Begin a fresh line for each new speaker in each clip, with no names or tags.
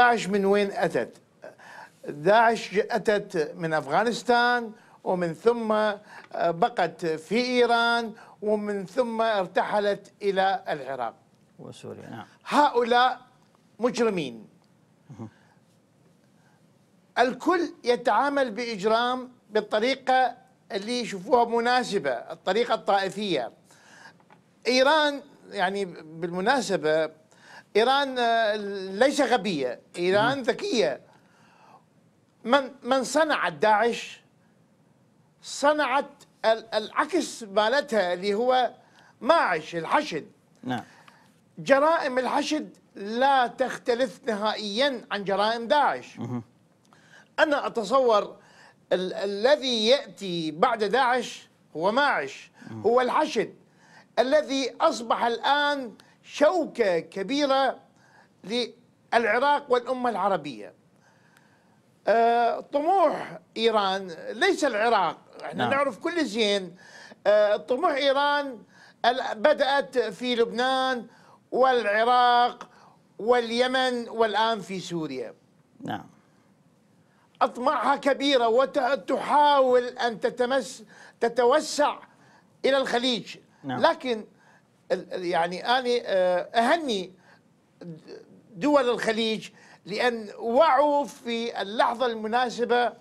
داعش من وين أتت داعش أتت من أفغانستان ومن ثم آه، بقت في إيران ومن ثم ارتحلت إلى العراق
وسوريا نعم
هؤلاء مجرمين الكل يتعامل بإجرام بالطريقة اللي يشوفوها مناسبة الطريقة الطائفية إيران يعني بالمناسبة ايران آه، ليس غبيه ايران ذكيه من من صنعت داعش صنعت العكس مالتها اللي هو ماعش الحشد نعم جرائم الحشد لا تختلف نهائيا عن جرائم داعش مه. انا اتصور ال الذي ياتي بعد داعش هو ماعش مه. هو الحشد الذي اصبح الان شوكة كبيرة للعراق والأمة العربية آه، طموح إيران ليس العراق احنا نعم. نعرف كل زين آه، طموح إيران بدأت في لبنان والعراق واليمن والآن في سوريا نعم أطماعها كبيرة وتحاول أن تتمس تتوسع إلى الخليج نعم. لكن يعني أنا آه، أهني دول الخليج لأن وعوا في اللحظة المناسبة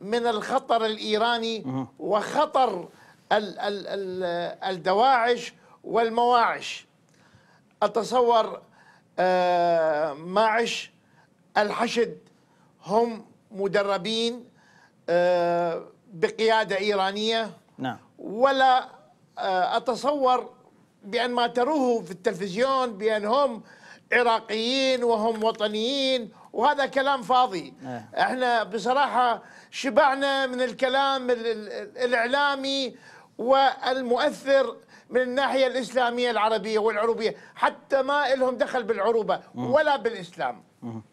من الخطر الإيراني وخطر الدواعش والمواعش أتصور آه، ماعش الحشد هم مدربين آه، بقيادة إيرانية نعم ولا أتصور بأن ما تروه في التلفزيون بأن هم عراقيين وهم وطنيين وهذا كلام فاضي أه. احنا بصراحة شبعنا من الكلام الإعلامي والمؤثر من الناحية الإسلامية العربية والعروبية حتى ما لهم دخل بالعروبة ولا بالإسلام